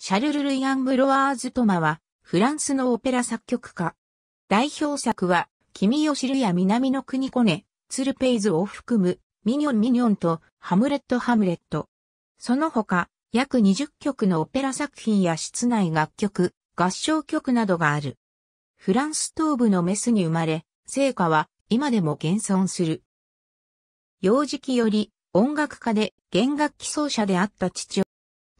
シャルル・ルイアン・ブロワーズ・トマは、フランスのオペラ作曲家。代表作は、君よ知るや南の国コネ、ツルペイズを含む、ミニョン・ミニョンと、ハムレット・ハムレット。その他、約20曲のオペラ作品や室内楽曲、合唱曲などがある。フランス東部のメスに生まれ、聖歌は今でも現存する。幼児期より音楽家で弦楽器奏者であった父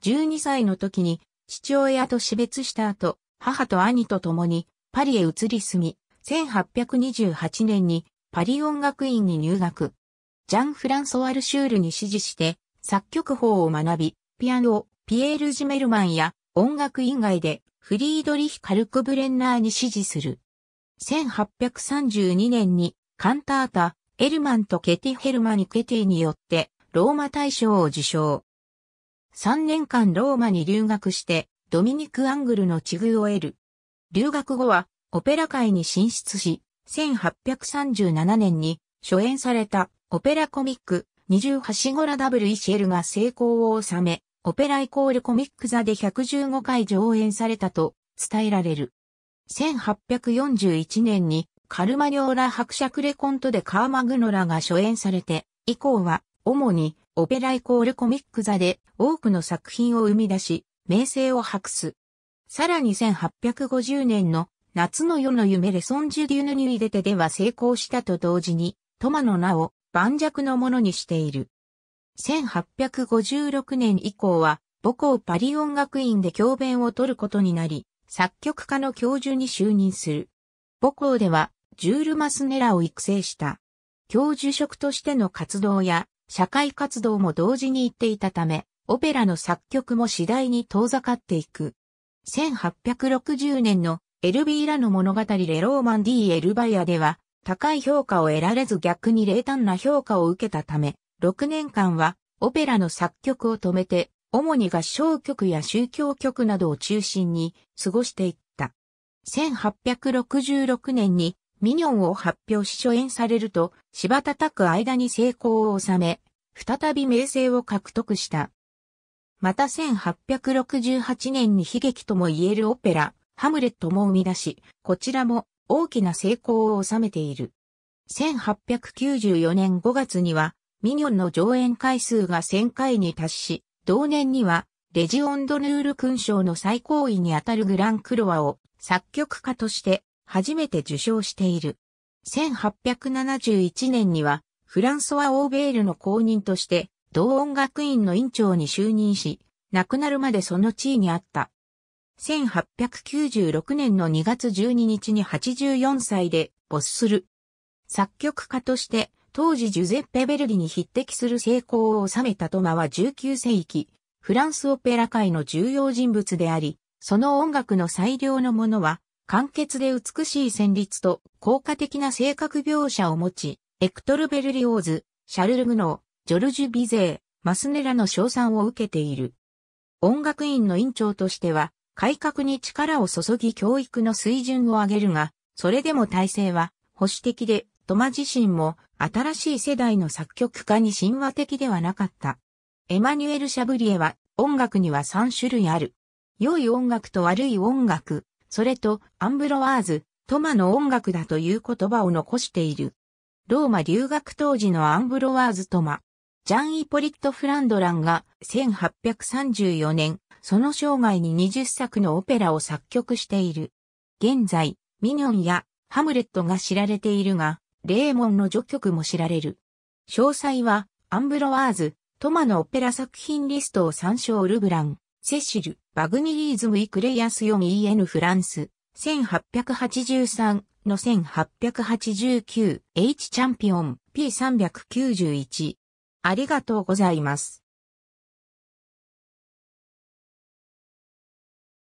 12歳の時に父親と死別した後、母と兄と共にパリへ移り住み、1828年にパリ音楽院に入学。ジャン・フランソワルシュールに指示して作曲法を学び、ピアノをピエール・ジメルマンや音楽院外でフリードリヒ・カルクブレンナーに指示する。1832年にカンタータ、エルマンとケティ・ヘルマニ・ケティによってローマ大賞を受賞。3年間ローマに留学して、ドミニク・アングルの地遇を得る。留学後は、オペラ界に進出し、1837年に初演されたオペラコミック二十はしごらダブルイシエルが成功を収め、オペライコールコミック座で115回上演されたと伝えられる。1841年にカルマニョーラ伯爵レコントでカーマグノラが初演されて、以降は主にオペライコールコミック座で多くの作品を生み出し、名声を博す。さらに1850年の夏の夜の夢レソンジュデューヌニュイデテでは成功したと同時に、トマの名を盤石のものにしている。1856年以降は、母校パリ音楽院で教鞭を取ることになり、作曲家の教授に就任する。母校では、ジュール・マスネラを育成した。教授職としての活動や、社会活動も同時に行っていたため、オペラの作曲も次第に遠ざかっていく。1860年のエルビーラの物語レローマンディ・エルバイアでは、高い評価を得られず逆に冷淡な評価を受けたため、6年間はオペラの作曲を止めて、主に合唱曲や宗教曲などを中心に過ごしていった。1866年にミニョンを発表し初演されると、芝叩く間に成功を収め、再び名声を獲得した。また1868年に悲劇とも言えるオペラ、ハムレットも生み出し、こちらも大きな成功を収めている。1894年5月には、ミニョンの上演回数が1000回に達し、同年には、レジオンドヌール勲章の最高位にあたるグランクロワを作曲家として初めて受賞している。1871年には、フランソワ・オーベールの公認として、同音楽院の院長に就任し、亡くなるまでその地位にあった。1896年の2月12日に84歳で没する。作曲家として、当時ジュゼッペ・ベルリに匹敵する成功を収めたトマは19世紀、フランスオペラ界の重要人物であり、その音楽の最良のものは、簡潔で美しい旋律と効果的な性格描写を持ち、エクトル・ベルリオーズ、シャルル・グノー、ジョルジュ・ビゼー、マスネラの賞賛を受けている。音楽院の院長としては、改革に力を注ぎ教育の水準を上げるが、それでも体制は保守的で、トマ自身も新しい世代の作曲家に神話的ではなかった。エマニュエル・シャブリエは音楽には3種類ある。良い音楽と悪い音楽、それとアンブロワーズ、トマの音楽だという言葉を残している。ローマ留学当時のアンブロワーズ・トマ。ジャン・イポリット・フランドランが1834年、その生涯に20作のオペラを作曲している。現在、ミニョンやハムレットが知られているが、レーモンの序曲も知られる。詳細は、アンブロワーズ、トマのオペラ作品リストを参照ルブラン。セシル、バグニリーズムイクレイアスヨミイエヌフランス、1883の1889、H チャンピオン、P391。ありがとうございます。